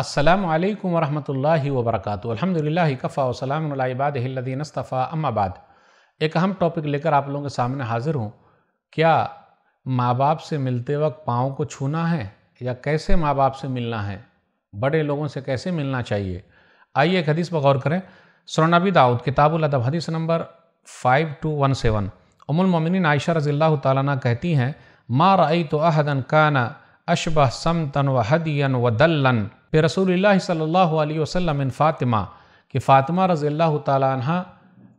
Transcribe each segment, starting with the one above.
अल्लाम वरहमल वबरक अलहमदिल्ला कफ़ा वसलामबादीनस्तफ़ा अम्माबाद एक अहम टॉपिक लेकर आप लोगों के सामने हाज़िर हूँ क्या माँ बाप से मिलते वक्त पाँव को छूना है या कैसे माँ बाप से मिलना है बड़े लोगों से कैसे मिलना चाहिए आइए एक हदीस पर गौर करें सरनबी दाऊद किताबुल अदब हदीस number five two one seven उमुलमिन आयशा रज़ील्ला ताली कहती हैं माँ रई तो अहदन काना अशबह समतन व हदीन व दल्लन पे रसूल सल्ला वसम फ़ातिमा कि फ़ातिमा रज़ी अल्लाह तह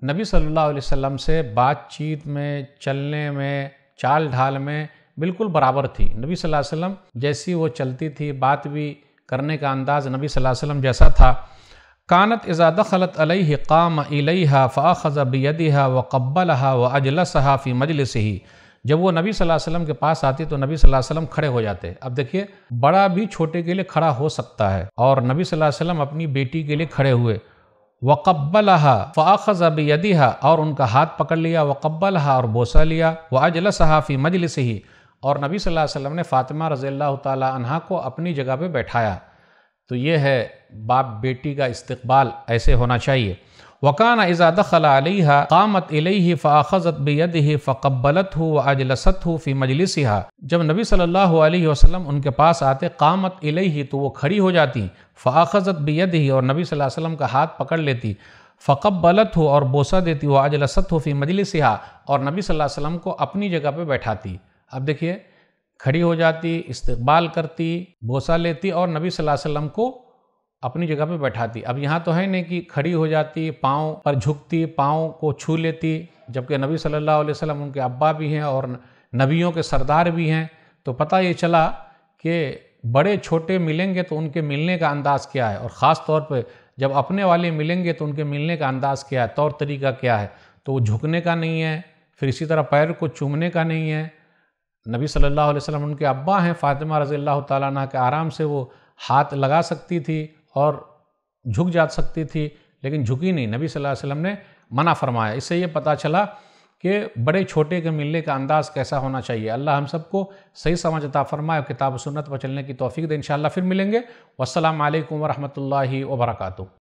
नबी सल्लल्लाहु अलैहि वसल्लम से बातचीत में चलने में चाल ढाल में बिल्कुल बराबर थी नबी सल्लल्लाहु अलैहि वसल्लम जैसी वो चलती थी बात भी करने का अंदाज़ नबी सल्लल्लाहु अलैहि वसल्लम जैसा था कानत इज़ाद खलत अलह काम फ़ा फ़ाख़ज़ बियदहा व कब्बलहा व अजलसहा फ़ी मजलिस ही जब वो नबी सल्लल्लाहु अलैहि वसल्लम के पास आती तो नबी सल्लल्लाहु अलैहि वसल्लम खड़े हो जाते अब देखिए बड़ा भी छोटे के लिए खड़ा हो सकता है और नबी सल्लल्लाहु अलैहि वसल्लम अपनी बेटी के लिए खड़े हुए हा फ़ाखज़ हा और उनका हाथ पकड़ लिया हा और बोसा लिया व सहाफ़ी मजल से ही और नबी सल्लल्लाहु अलैहि वसल्लम ने फ़ातिमा रज़ी अल्लाह तहा को अपनी जगह पर बैठाया तो ये है बाप बेटी का इस्तकबाल ऐसे होना चाहिए वकान इज़ा दखल अलहा कामत इलही फ़ाखज़त बेदह फ़कबलत हो व अजलसत हो फ़ी मजलिसहा जब नबी सल्लल्लाहु अलैहि वसल्लम उनके पास आते कामत इलही तो वो खड़ी हो जाती फ़ाखज़त बेदही और नबी सल्लल्लाहु अलैहि वसल्लम का हाथ पकड़ लेती फ़कबलत हो और बोसा देती हो अजलसत हो फ़ी मजलिसहा और नबी सल्लल्लाहु अलैहि वसल्लम को अपनी जगह पर बैठाती अब देखिए खड़ी हो जाती इस्तबाल करती बोसा लेती और नबी सल्लल्लाहु अलैहि वसल्लम को अपनी जगह पे बैठाती अब यहाँ तो है नहीं कि खड़ी हो जाती पाँव पर झुकती पाँव को छू लेती जबकि नबी सल्लल्लाहु अलैहि वसल्लम उनके अब्बा भी हैं और नबियों के सरदार भी हैं तो पता ये चला कि बड़े छोटे मिलेंगे तो उनके मिलने का अंदाज़ क्या है और ख़ास तौर पर जब अपने वाले मिलेंगे तो उनके मिलने का अंदाज़ क्या है तौर तरीका क्या है तो वो झुकने का नहीं है फिर इसी तरह पैर को चूमने का नहीं है नबी सल्लल्लाहु अलैहि वसल्लम उनके अब्बा हैं फातिमा रज़ी अल्लाह ताला के आराम से वो हाथ लगा सकती थी और झुक जा सकती थी लेकिन झुकी नहीं नबी सल्लल्लाहु अलैहि वसल्लम ने मना फरमाया इससे ये पता चला कि बड़े छोटे के मिलने का अंदाज़ कैसा होना चाहिए अल्लाह हम सबको सही समझ अता फरमाए और किताब सुन्नत पर चलने की तोफ़ी दे इन फिर मिलेंगे वालकम वरहमल वर्का